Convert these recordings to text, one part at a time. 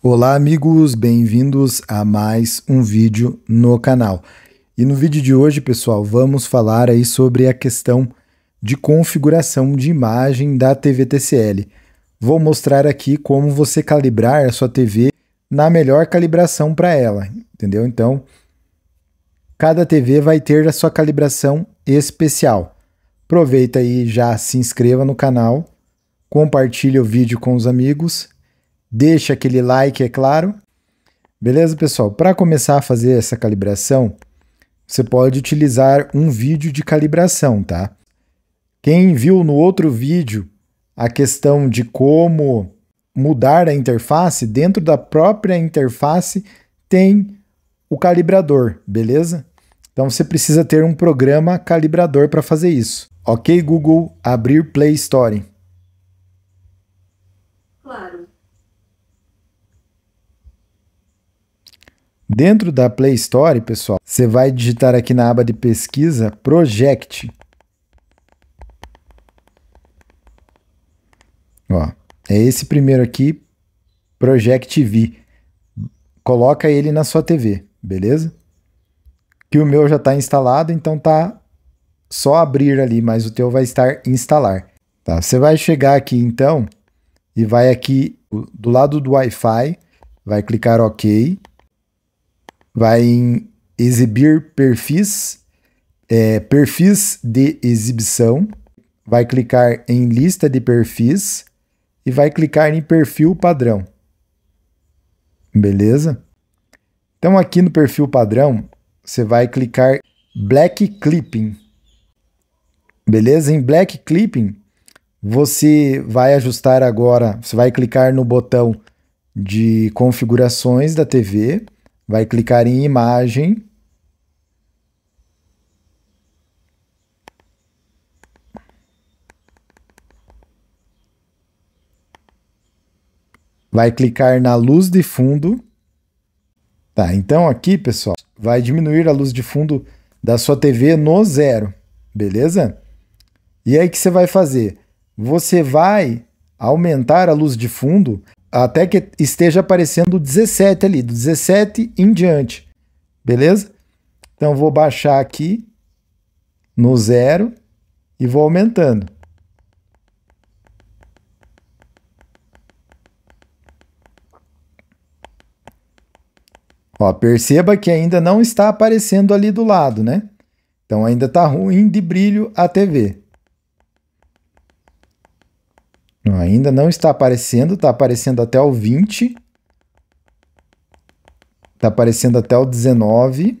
Olá amigos, bem-vindos a mais um vídeo no canal. E no vídeo de hoje, pessoal, vamos falar aí sobre a questão de configuração de imagem da TV TCL. Vou mostrar aqui como você calibrar a sua TV na melhor calibração para ela, entendeu? Então, cada TV vai ter a sua calibração especial. Aproveita aí, já se inscreva no canal, compartilhe o vídeo com os amigos Deixa aquele like, é claro. Beleza, pessoal? Para começar a fazer essa calibração, você pode utilizar um vídeo de calibração, tá? Quem viu no outro vídeo a questão de como mudar a interface, dentro da própria interface tem o calibrador, beleza? Então você precisa ter um programa calibrador para fazer isso. Ok, Google, abrir Play Store. Dentro da Play Store, pessoal, você vai digitar aqui na aba de pesquisa Project. Ó, é esse primeiro aqui, Project V. Coloca ele na sua TV, beleza? Que o meu já está instalado, então tá só abrir ali, mas o teu vai estar instalar. Tá? Você vai chegar aqui então e vai aqui do lado do Wi-Fi, vai clicar OK vai em exibir perfis, é, perfis de exibição, vai clicar em lista de perfis e vai clicar em perfil padrão. Beleza? Então aqui no perfil padrão, você vai clicar Black Clipping. Beleza? Em Black Clipping, você vai ajustar agora, você vai clicar no botão de configurações da TV vai clicar em imagem. Vai clicar na luz de fundo. Tá, então aqui, pessoal, vai diminuir a luz de fundo da sua TV no zero, beleza? E aí o que você vai fazer? Você vai aumentar a luz de fundo até que esteja aparecendo 17 ali, do 17 em diante, beleza? Então vou baixar aqui no zero e vou aumentando. Ó, perceba que ainda não está aparecendo ali do lado, né? Então ainda está ruim de brilho a TV. Ainda não está aparecendo, está aparecendo até o 20. Está aparecendo até o 19.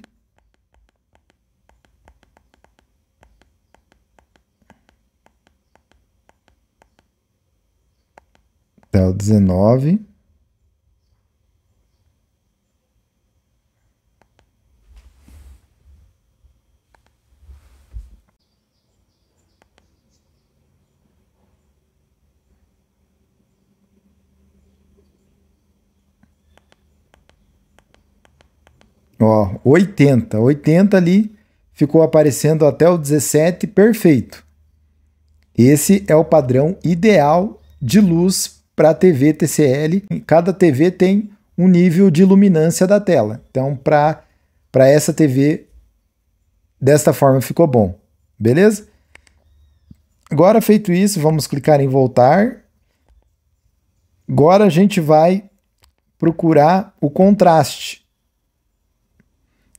Até o 19. Ó, 80. 80 ali ficou aparecendo até o 17, perfeito. Esse é o padrão ideal de luz para a TV TCL. Cada TV tem um nível de luminância da tela. Então, para essa TV, desta forma ficou bom. Beleza? Agora, feito isso, vamos clicar em voltar. Agora a gente vai procurar o contraste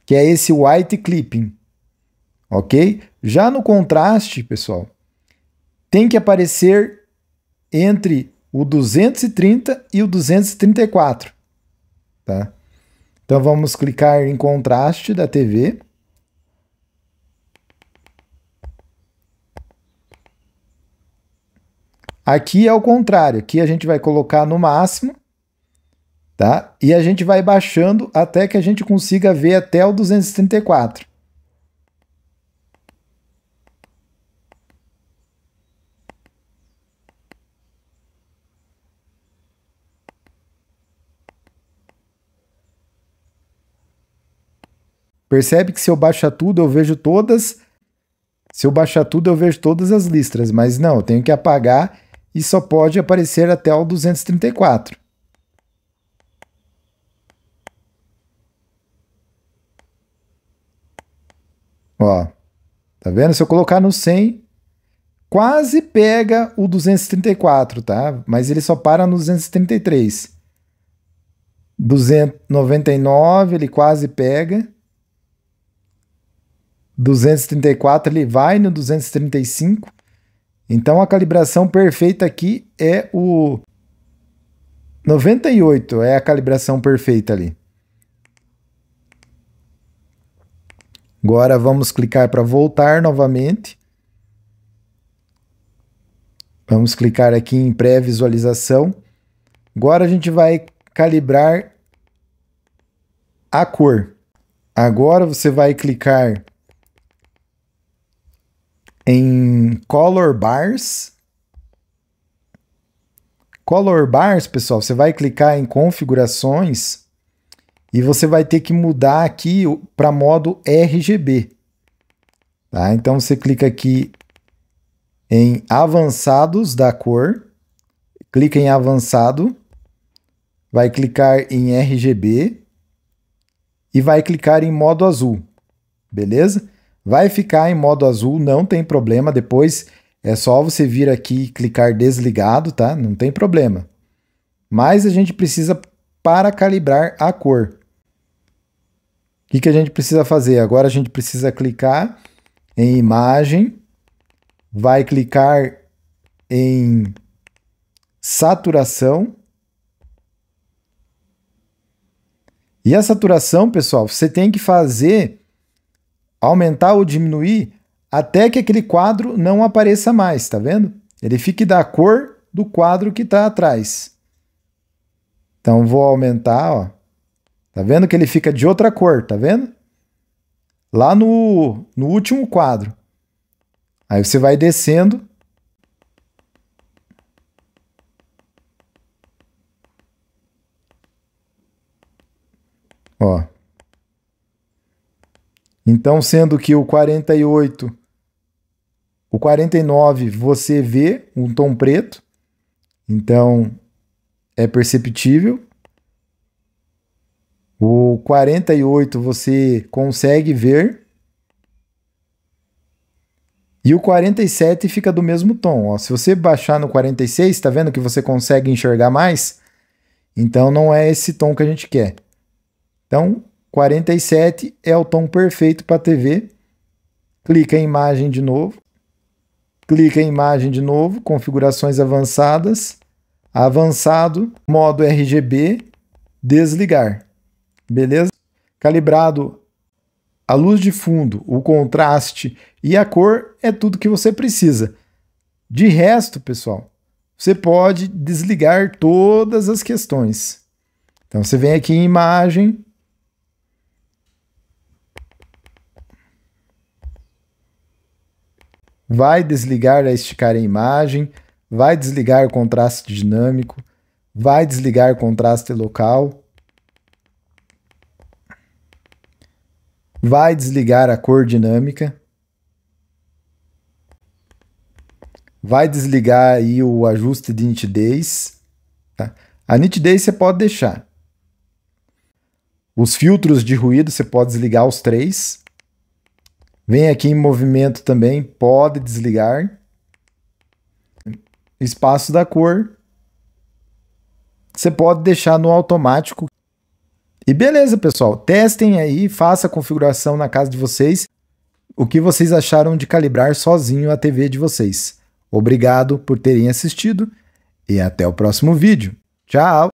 que é esse white clipping, ok? Já no contraste, pessoal, tem que aparecer entre o 230 e o 234, tá? Então vamos clicar em contraste da TV. Aqui é o contrário, aqui a gente vai colocar no máximo tá? E a gente vai baixando até que a gente consiga ver até o 234. Percebe que se eu baixar tudo, eu vejo todas. Se eu baixar tudo, eu vejo todas as listras, mas não, eu tenho que apagar e só pode aparecer até o 234. Ó, tá vendo? Se eu colocar no 100, quase pega o 234, tá? Mas ele só para no 233. 299 ele quase pega. 234 ele vai no 235. Então a calibração perfeita aqui é o 98, é a calibração perfeita ali. Agora vamos clicar para voltar novamente. Vamos clicar aqui em pré-visualização. Agora a gente vai calibrar a cor. Agora você vai clicar em Color Bars. Color Bars, pessoal, você vai clicar em configurações e você vai ter que mudar aqui para modo RGB. Tá? Então você clica aqui em avançados da cor, clica em avançado, vai clicar em RGB e vai clicar em modo azul, beleza? Vai ficar em modo azul, não tem problema, depois é só você vir aqui e clicar desligado, tá? Não tem problema. Mas a gente precisa para calibrar a cor. O que, que a gente precisa fazer? Agora a gente precisa clicar em imagem, vai clicar em saturação. E a saturação, pessoal, você tem que fazer aumentar ou diminuir até que aquele quadro não apareça mais, tá vendo? Ele fique da cor do quadro que está atrás. Então, vou aumentar, ó. Tá vendo que ele fica de outra cor, tá vendo? Lá no, no último quadro. Aí você vai descendo. Ó. Então, sendo que o 48, o 49 você vê um tom preto, então é perceptível. O 48 você consegue ver. E o 47 fica do mesmo tom. Ó. Se você baixar no 46, está vendo que você consegue enxergar mais? Então não é esse tom que a gente quer. Então, 47 é o tom perfeito para a TV. Clica em imagem de novo. Clica em imagem de novo, configurações avançadas, avançado, modo RGB, desligar beleza? Calibrado a luz de fundo, o contraste e a cor é tudo que você precisa. De resto, pessoal, você pode desligar todas as questões. Então você vem aqui em imagem. Vai desligar a esticar a imagem, vai desligar contraste dinâmico, vai desligar contraste local vai desligar a cor dinâmica, vai desligar aí o ajuste de nitidez. Tá? A nitidez você pode deixar. Os filtros de ruído você pode desligar os três. Vem aqui em movimento também, pode desligar. Espaço da cor. Você pode deixar no automático e beleza, pessoal, testem aí, faça a configuração na casa de vocês, o que vocês acharam de calibrar sozinho a TV de vocês. Obrigado por terem assistido e até o próximo vídeo. Tchau!